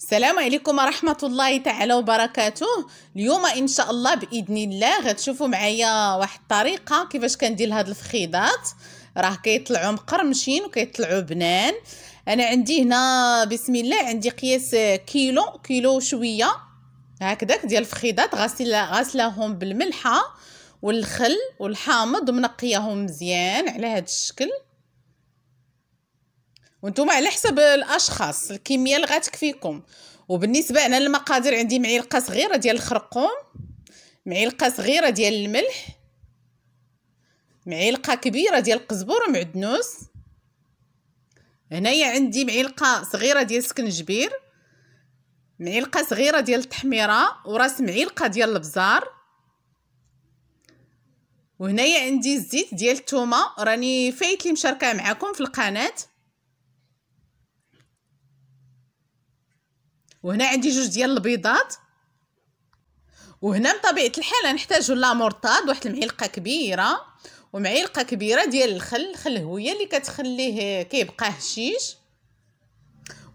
السلام عليكم ورحمة الله تعالى وبركاته اليوم إن شاء الله بإذن الله غتشوفوا معايا واحد الطريقة كيفاش كندير هاد الفخيضات راه كيطلعوا مقرمشين وكيطلعوا بنان أنا عندي هنا بسم الله عندي قياس كيلو كيلو شوية هكذاك ديال الفخيضات غاسل غاسلاهم بالملحه والخل والحامض ومنقياهم مزيان على هاد الشكل وانتم على حسب الاشخاص الكميه اللي غتكفيكم وبالنسبه انا المقادير عندي معلقه صغيره ديال الخرقوم معلقه صغيره ديال الملح معلقه كبيره ديال القزبر ومعدنوس هنايا عندي معلقه صغيره ديال سكنجبير معلقه صغيره ديال التحميره وراس معلقه ديال البزار وهنايا عندي الزيت ديال الثومه راني فايت لي مشاركه معكم في القناه وهنا عندي جوج ديال البيضات وهنا بطبيعه الحال غنحتاجو لامورطاد واحد المعلقه كبيره ومعلقه كبيره ديال الخل الخل هويه اللي كتخليه كيبقى هشيش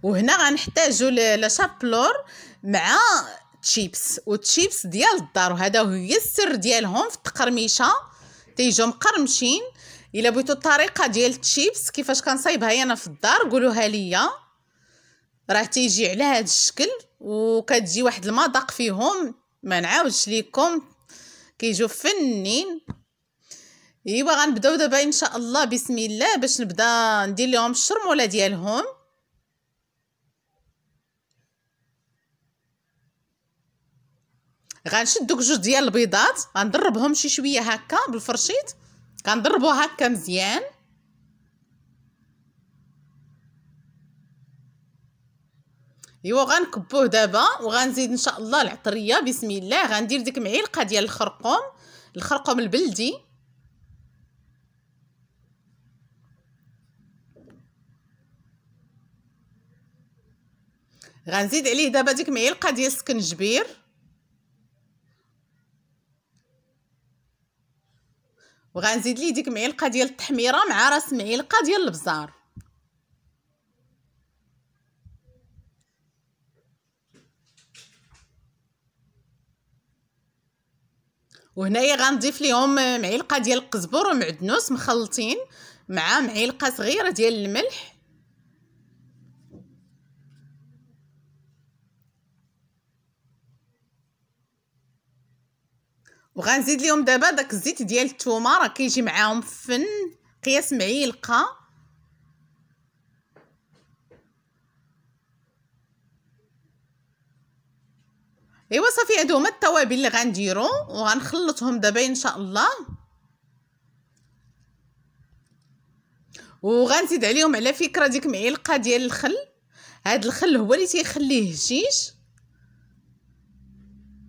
وهنا غنحتاجو لا شابلور مع تشيبس وتشيبس ديال الدار وهذا هي السر ديالهم في التقرميشه تيجوا مقرمشين الا بغيتو الطريقه ديال التشيبس كيفاش كنصايبها انا في الدار قولوها ليا راه تيجي على هذا الشكل وكتجي واحد المذاق فيهم ما نعاودش ليكم كيجيو فنين ايوا غنبداو دابا ان شاء الله بسم الله باش نبدا ندير لهم الشرموله ديالهم غنشد دوك جوج ديال البيضات غنضربهم شي شويه هكا بالفرشيط كنضربو هكا مزيان ايوا غنكبوه دابا وغنزيد ان شاء الله العطريه بسم الله غندير ديك معلقه ديال الخرقوم الخرقوم البلدي غنزيد عليه دابا ديك معلقه ديال السكنجبير وغنزيد ليه ديك معلقه ديال التحميره مع راس معلقه ديال البزار وهنايا غنضيف ليهم آه، معلقه ديال القزبر ومعدنوس مخلطين مع معلقه صغيره ديال الملح وغنزيد ليهم دابا داك الزيت ديال الثومه راه كيجي معاهم فن قياس معلقه ايوا صافي هادو هما التوابل اللي غنديرو وغنخلطهم دابا ان شاء الله وغنزيد عليهم على فكره ديك معلقه ديال الخل هاد الخل هو اللي تيخليه هشيش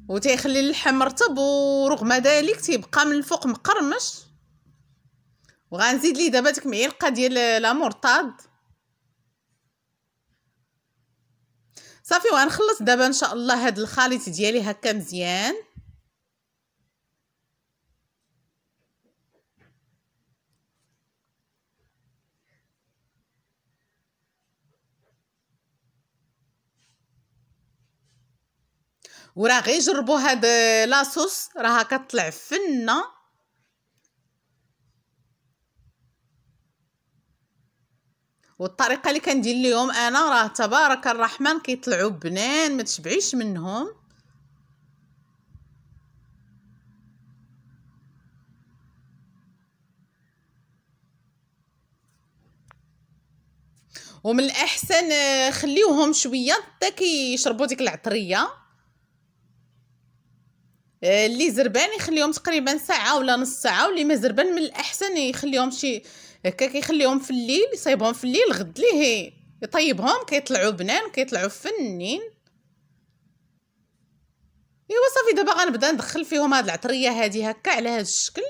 وتيخلي اللحم رطب ورغم ذلك تيبقى من الفوق مقرمش وغنزيد ليه دابا ديك معلقه ديال لامورطاد صافي وغنخلص دابا ان شاء الله هاد الخليط ديالي هكا مزيان وراه غير جربوا هاد لاصوص راها كطلع فنه والطريقه اللي كندير اليوم انا راه تبارك الرحمن كيطلعوا بنان ما تشبعيش منهم ومن الاحسن آه، خليوهم شويه حتى كيشربوا ديك العطريه آه، اللي زربان يخليهم تقريبا ساعه ولا نص ساعه واللي ما زربان من الاحسن يخليهم شي هكا كيخليهم في الليل يصيبهم في الليل غد ليه يطيبهم كيطلعوا بنان كيطلعوا فنين ايوا صافي دابا غنبدا ندخل فيهم هاد العطريه هادي هكا على هاد الشكل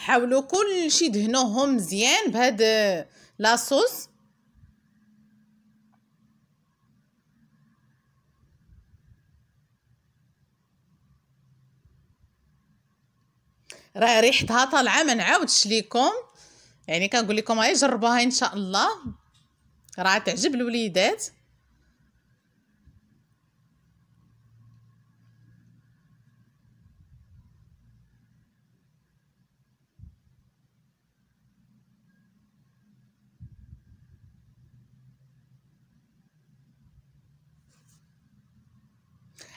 حاولوا كلشي دهنوهم مزيان بهاد لاصوص راه ريحتها طالعه ما نعاودش ليكم يعني كنقول لكم هاي جربوها ان شاء الله راه تعجب الوليدات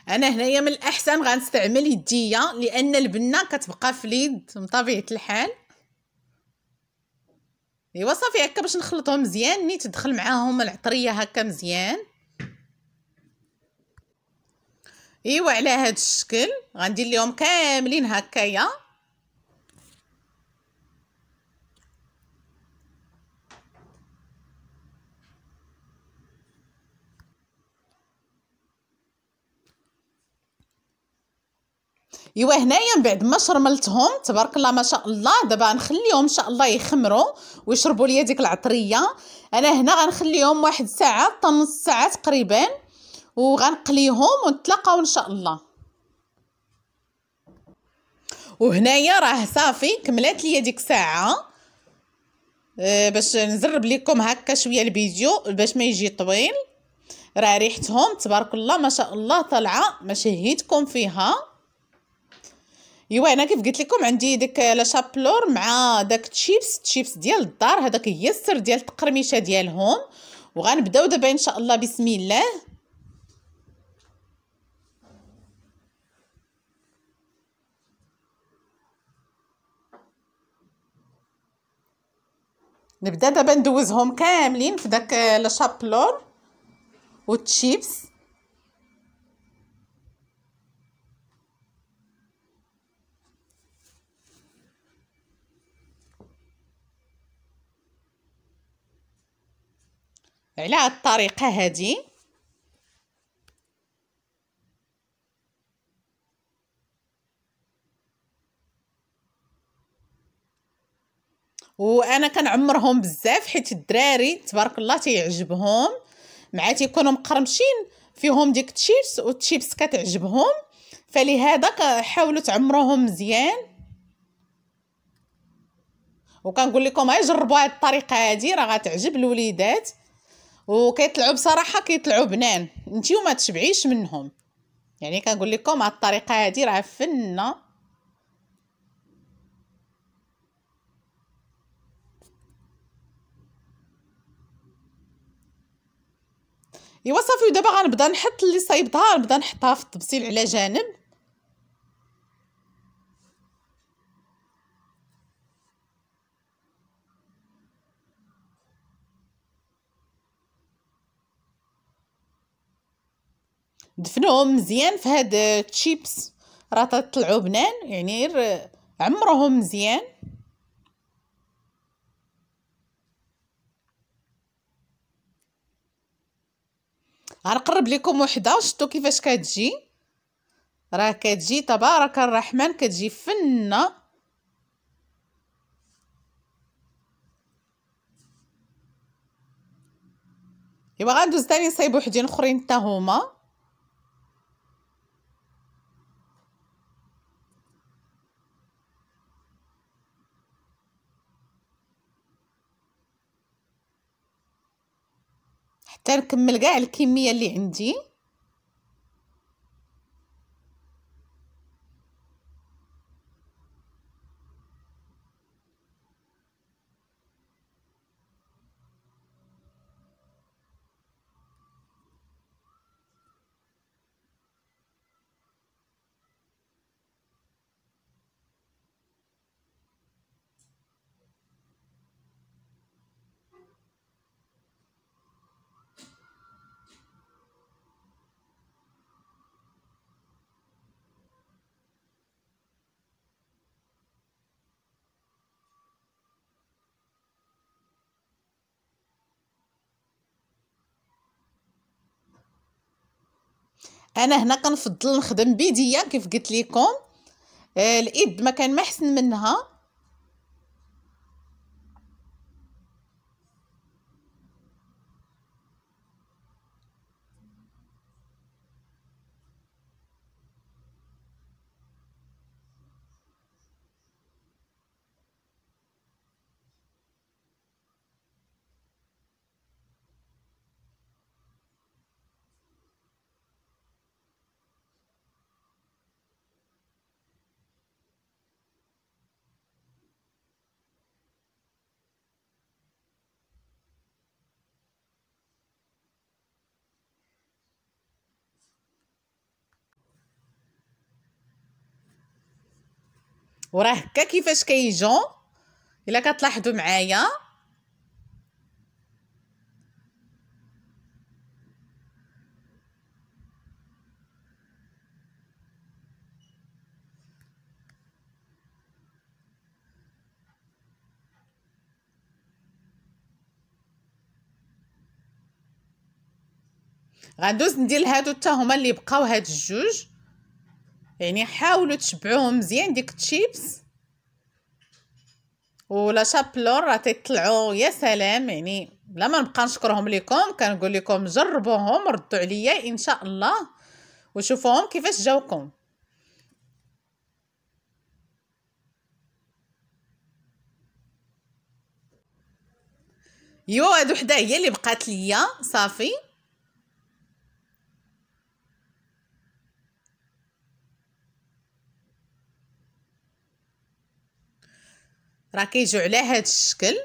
انا هنايا من الاحسن غنستعمل يديا لان البنه كتبقى في اليد من طبيعه الحال ايوا صافي هكا باش نخلطهم مزيان ني تدخل معاهم العطريه هكا مزيان ايوا على هذا الشكل غندير لهم كاملين هكايا ايوا هنايا من بعد ما شرملتهم تبارك الله ما شاء الله دابا نخليهم ان شاء الله يخمروا ويشربوا ليا ديك العطريه انا هنا غنخليهم واحد ساعه حتى نص ساعه تقريبا وغنقليهم ونتلاقاو ان شاء الله وهنايا راه صافي كملات ليا ديك ساعه أه، باش نزرب لكم هكا شويه الفيديو باش ما يجي طويل راه ريحتهم تبارك الله ما شاء الله طالعه ما شهيتكم فيها ايوا انا كيف قلت لكم عندي ديك لا شابلور مع داك تشيبس تشيبس ديال الدار هذاك السر ديال التقرميشه ديالهم وغنبداو دابا ان شاء الله بسم الله نبدا دابا ندوزهم كاملين في داك لا شابلور والتشيبس على هاد الطريقه هادي وانا كنعمرهم بزاف حيت الدراري تبارك الله تيعجبهم مع تيكونوا مقرمشين فيهم ديك التشيبس والتشيبس كتعجبهم فلهذا حاولوا تعمروهم مزيان وكنقول لكم اجربوا هذه هاد الطريقه هادي راه غتعجب الوليدات وكيطلعوا بصراحه كيطلعوا بنان انتي ما تشبعيش منهم يعني كنقول لكم على الطريقه هذه راه فنه ايوا صافي ودابا غنبدا نحط اللي صايبتها نبدا نحطها في الطبسيل على جانب طحنوهم مزيان في هاد تشيبس راه تطلعوا بنان يعني عمرهم مزيان غنقرب لكم وحده شتو كيفاش كتجي راه كتجي تبارك الرحمن كتجي فنه ايوا غندوز تاني نصايب وحدين اخرين حتى هما كنكمل كاع الكميه اللي عندي انا هنا كنفضل نخدم بيديا كيف قلت لكم آه، الايد ما كان ما احسن منها وراه هكا كيفاش كيجو الا كتلاحظوا معايا غندوز ندير هادو حتى هما اللي بقاو هاد الجوج يعني حاولوا تشبعوه مزيان ديك التشيبس ولا شابلور راه تيطلعوا يا سلام يعني بلا ما نبقى نشكرهم لكم كنقول لكم جربوهم ردوا عليا ان شاء الله وشوفوهم كيفاش جاوكم يو هاد وحده هي اللي بقات ليا صافي راه كيجيو على هذا الشكل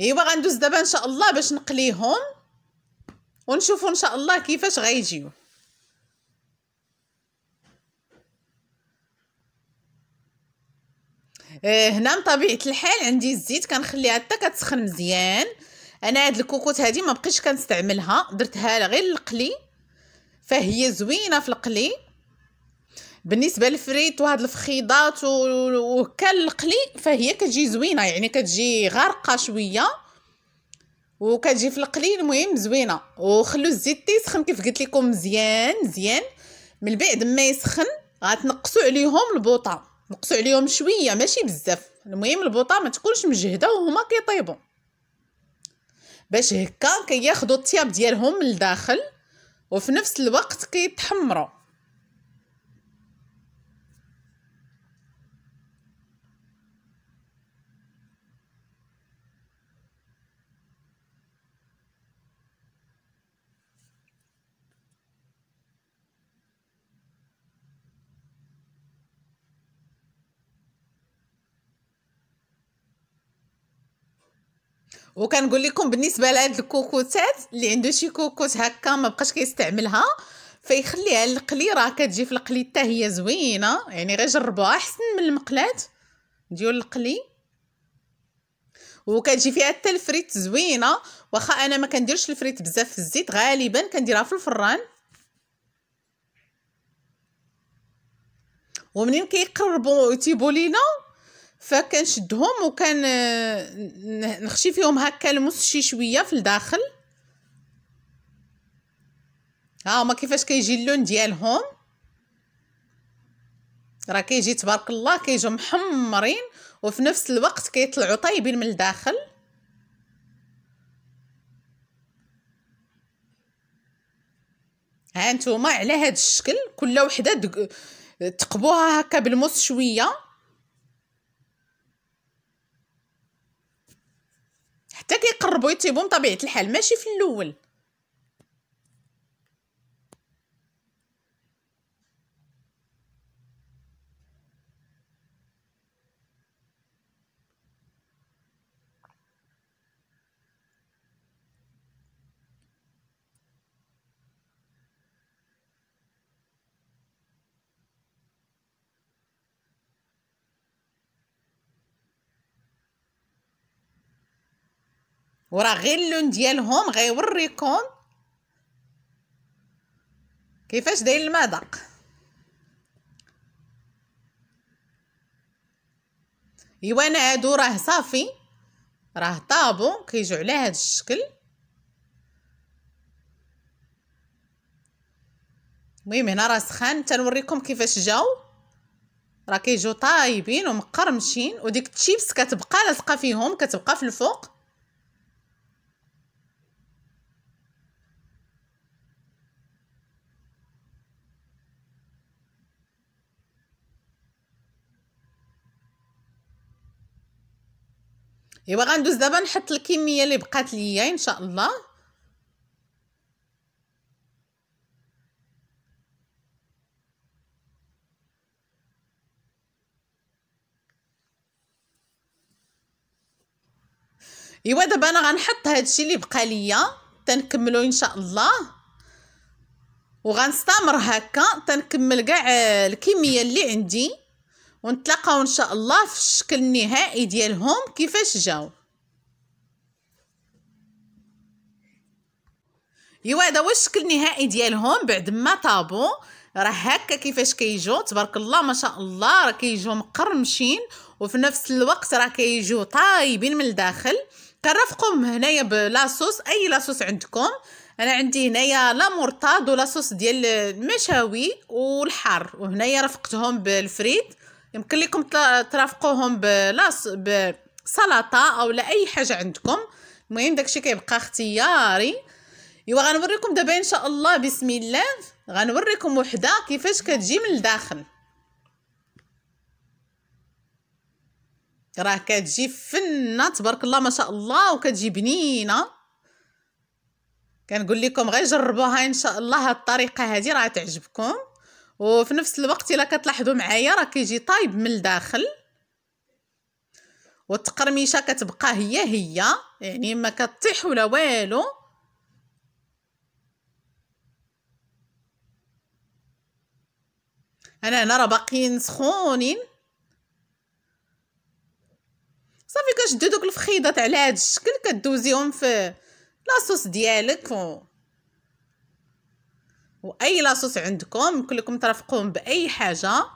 ايوا غندوز دابا ان شاء الله باش نقليهم ونشوفوا ان شاء الله كيفاش غيجيو إيه، هنا بطبيعه الحال عندي الزيت كنخليها حتى كتسخن مزيان انا هاد الكوكوت هادي ما بقيتش كنستعملها درتها غير للقلي فهي زوينه في القلي بالنسبه للفريت وهاد الفخيضات وكل القلي فهي كتجي زوينه يعني كتجي غارقه شويه وكتجي في القلي المهم زوينه وخلو الزيت تيسخن كيف قلت لكم مزيان مزيان من بعد ما يسخن غتنقصوا عليهم البوطه نقصوا عليهم شويه ماشي بزاف المهم البوطه ما تكونش مجهده وهما كيطيبوا باش هكا كياخذوا الطياب ديالهم من الداخل وفي نفس الوقت كيتحمروا وكنقول لكم بالنسبه لهاد الكوكوتات اللي عنده شي كوكوت هكا ما بقاش كيستعملها فيخليها القلي راه كتجي في القلي حتى هي زوينه يعني غير جربوها احسن من المقلات ديال القلي وكتجي فيها حتى الفريت زوينه واخا انا ما كنديرش الفريت بزاف في الزيت غالبا كنديرها في الفران ومنين كيقربوا تيبولينا فكنشدهم وكان آه، نخشي فيهم هكا الموس شي شويه في الداخل ها هما كيفاش كيجي اللون ديالهم راه كيجي تبارك الله كيجيو محمرين وفي نفس الوقت كيطلعوا طيبين من الداخل ها نتوما على هذا الشكل كل وحده تقبوها هكا بالموس شويه حتى كيقربوا يطيبوا بطبيعه الحال ماشي في الاول وراه غير اللون ديالهم غيوريكم كيفاش داير المذاق ايوا انا هادو راه صافي راه طابو كيجيو على هاد الشكل المهم هنا راه سخان تنوريكم كيفاش جاو راه كيجيو طايبين ومقرمشين وديك التشيبس كتبقى لاصقه فيهم كتبقى في الفوق ايوا غندوز دابا نحط الكميه اللي بقات ليا ان شاء الله ايوا دابا انا غنحط هادشي اللي بقى ليا تنكملو ان شاء الله وغنستمر هكا تنكمل كاع الكميه اللي عندي ونتلاقاو ان شاء الله في الشكل النهائي ديالهم كيفاش جاو ايوا هذا هو الشكل النهائي ديالهم بعد ما طابو راه هكا كيفاش كيجو تبارك الله ما شاء الله راه كيجو مقرمشين وفي نفس الوقت راه كيجو طايبين من الداخل كنرافقهم هنايا بلاصوص اي لاصوص عندكم انا عندي هنايا لا مرطاد ولاصوص ديال المشاوي والحار وهنايا رفقتهم بالفريد يمكن لكم ترافقوهم بلاص بسلطه او لأي اي حاجه عندكم المهم داكشي كيبقى اختياري ايوا غنوريكم دابا ان شاء الله بسم الله غنوريكم وحده كيفاش كتجي من الداخل راه كتجي فنه تبارك الله ما شاء الله وكتجي بنينه كنقول لكم غير جربوها ان شاء الله هاد الطريقه هذه راه تعجبكم وفي نفس الوقت الا كتلاحظوا معايا راه كيجي طايب من الداخل والتقرميشه كتبقى هي هي يعني ما كطيح ولا والو انا هنا راه باقيين سخونين صافي كنشدو دوك الفخيضات على هذا الشكل كدوزيهم في لاصوص ديالك و... واي لاصوص عندكم يمكن ترافقوهم باي حاجه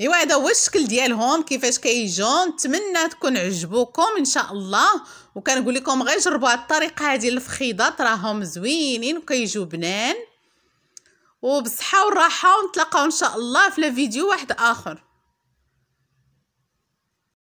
ايوا هذا هو الشكل ديالهم كيفاش كيجون نتمنى تكون عجبوكم ان شاء الله وكنقول لكم غير جربوا هاد الطريقه هذه الفخيضات راهم زوينين وكيجيو بنان وبصحه والراحه ونتلاقاو ان شاء الله في فيديو واحد اخر